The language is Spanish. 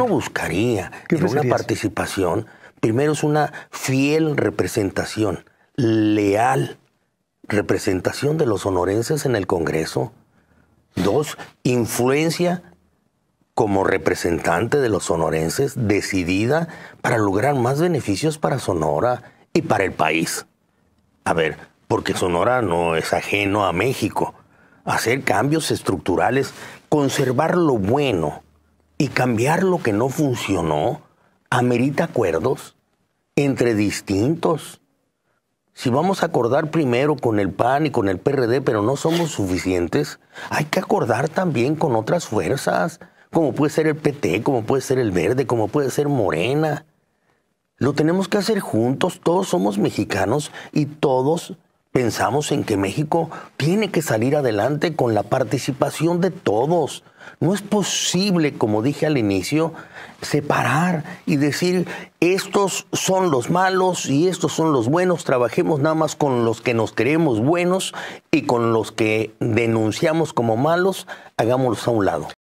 no buscaría en una participación, primero es una fiel representación, leal representación de los sonorenses en el Congreso. Dos, influencia como representante de los sonorenses decidida para lograr más beneficios para Sonora y para el país. A ver, porque Sonora no es ajeno a México. Hacer cambios estructurales, conservar lo bueno, y cambiar lo que no funcionó amerita acuerdos entre distintos. Si vamos a acordar primero con el PAN y con el PRD, pero no somos suficientes, hay que acordar también con otras fuerzas, como puede ser el PT, como puede ser el Verde, como puede ser Morena. Lo tenemos que hacer juntos, todos somos mexicanos y todos pensamos en que México tiene que salir adelante con la participación de todos. No es posible, como dije al inicio, separar y decir, estos son los malos y estos son los buenos, trabajemos nada más con los que nos creemos buenos y con los que denunciamos como malos, hagámoslos a un lado.